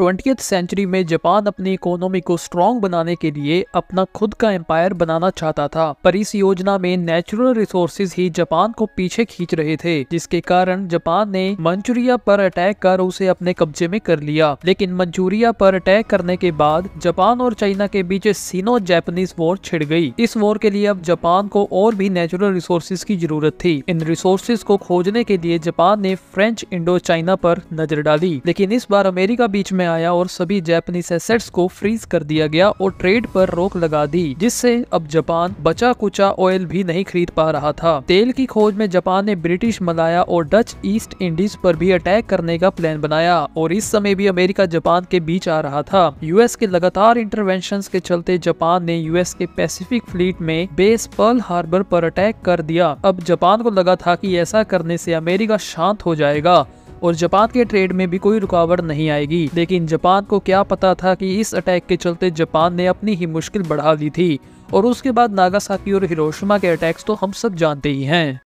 twenty century में जापान अपनी economy को स्ट्रॉन्ग बनाने के लिए अपना खुद का एम्पायर बनाना चाहता था पर इस योजना में नेचुरल रिसोर्सेज ही जापान को पीछे खींच रहे थे जिसके कारण जापान ने मंचूरिया पर अटैक कर उसे अपने कब्जे में कर लिया लेकिन मंचूरिया पर अटैक करने के बाद जापान और चाइना के बीच सीनो जैपनीज वॉर छिड़ गई इस वॉर के लिए अब जापान को और भी नेचुरल रिसोर्सेज की जरूरत थी इन रिसोर्सेज को खोजने के लिए जापान ने फ्रेंच इंडो चाइना पर नजर डाली लेकिन इस बार अमेरिका बीच में आया और सभी जैपनीज एसेट्स को फ्रीज कर दिया गया और ट्रेड पर रोक लगा दी जिससे अब जापान बचा कुचा ऑयल भी नहीं खरीद पा रहा था तेल की खोज में जापान ने ब्रिटिश मलाया और डच ईस्ट इंडीज पर भी अटैक करने का प्लान बनाया और इस समय भी अमेरिका जापान के बीच आ रहा था यूएस के लगातार इंटरवेंशन के चलते जापान ने यूएस के पैसिफिक फ्लीट में बेस पर्ल हार्बर पर अटैक कर दिया अब जापान को लगा था कि ऐसा करने से अमेरिका शांत हो जाएगा और जापान के ट्रेड में भी कोई रुकावट नहीं आएगी लेकिन जापान को क्या पता था कि इस अटैक के चलते जापान ने अपनी ही मुश्किल बढ़ा दी थी और उसके बाद नागासाकी और हिरोशिमा के अटैक्स तो हम सब जानते ही हैं